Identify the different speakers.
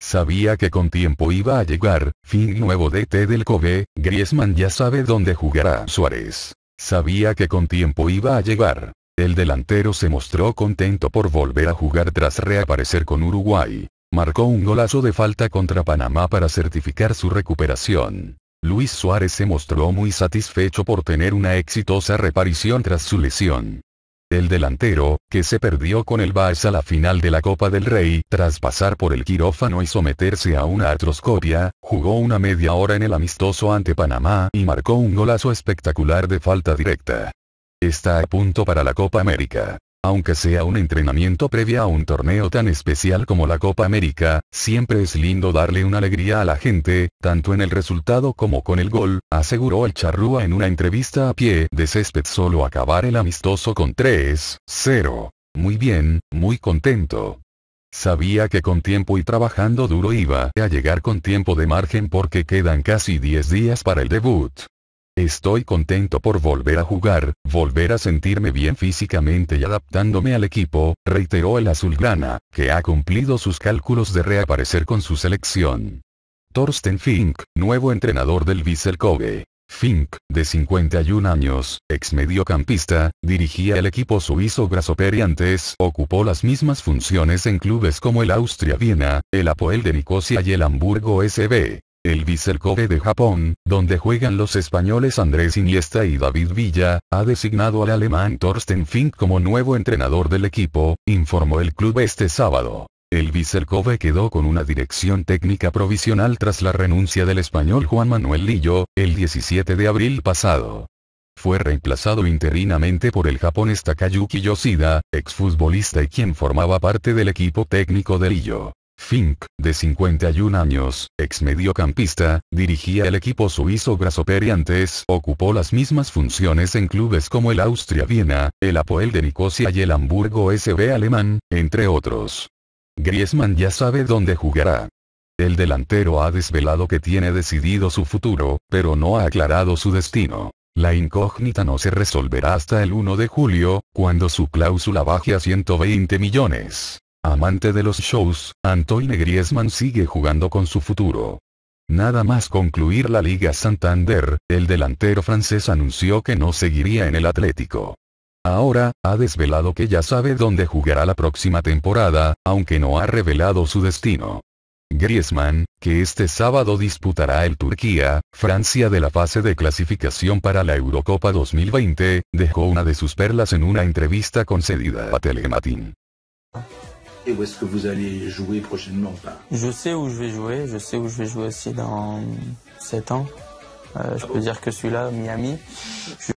Speaker 1: Sabía que con tiempo iba a llegar, fin nuevo T del Kobe, Griezmann ya sabe dónde jugará Suárez. Sabía que con tiempo iba a llegar. El delantero se mostró contento por volver a jugar tras reaparecer con Uruguay. Marcó un golazo de falta contra Panamá para certificar su recuperación. Luis Suárez se mostró muy satisfecho por tener una exitosa reparición tras su lesión. El delantero, que se perdió con el Barça a la final de la Copa del Rey, tras pasar por el quirófano y someterse a una artroscopia, jugó una media hora en el amistoso ante Panamá y marcó un golazo espectacular de falta directa. Está a punto para la Copa América. Aunque sea un entrenamiento previo a un torneo tan especial como la Copa América, siempre es lindo darle una alegría a la gente, tanto en el resultado como con el gol, aseguró el charrúa en una entrevista a pie de césped solo acabar el amistoso con 3-0. Muy bien, muy contento. Sabía que con tiempo y trabajando duro iba a llegar con tiempo de margen porque quedan casi 10 días para el debut. Estoy contento por volver a jugar, volver a sentirme bien físicamente y adaptándome al equipo, reiteró el azulgrana, que ha cumplido sus cálculos de reaparecer con su selección. Thorsten Fink, nuevo entrenador del Vissel Kobe. Fink, de 51 años, ex mediocampista, dirigía el equipo suizo Brasoper y antes ocupó las mismas funciones en clubes como el Austria Viena, el Apoel de Nicosia y el Hamburgo SB el Vicercove de Japón, donde juegan los españoles Andrés Iniesta y David Villa, ha designado al alemán Thorsten Fink como nuevo entrenador del equipo, informó el club este sábado. El Vicercove quedó con una dirección técnica provisional tras la renuncia del español Juan Manuel Lillo, el 17 de abril pasado. Fue reemplazado interinamente por el japonés Takayuki Yoshida, exfutbolista y quien formaba parte del equipo técnico de Lillo. Fink, de 51 años, ex mediocampista, dirigía el equipo suizo Brasoper y antes ocupó las mismas funciones en clubes como el Austria Viena, el Apoel de Nicosia y el Hamburgo SB alemán, entre otros. Griezmann ya sabe dónde jugará. El delantero ha desvelado que tiene decidido su futuro, pero no ha aclarado su destino. La incógnita no se resolverá hasta el 1 de julio, cuando su cláusula baje a 120 millones. Amante de los shows, Antoine Griezmann sigue jugando con su futuro. Nada más concluir la Liga Santander, el delantero francés anunció que no seguiría en el Atlético. Ahora, ha desvelado que ya sabe dónde jugará la próxima temporada, aunque no ha revelado su destino. Griezmann, que este sábado disputará el Turquía, Francia de la fase de clasificación para la Eurocopa 2020, dejó una de sus perlas en una entrevista concedida a Telematin. et où est-ce que vous allez jouer prochainement pas Je sais où je vais jouer, je sais où je vais jouer aussi dans 7 ans. Euh, je ah peux dire que celui-là, Miami. Je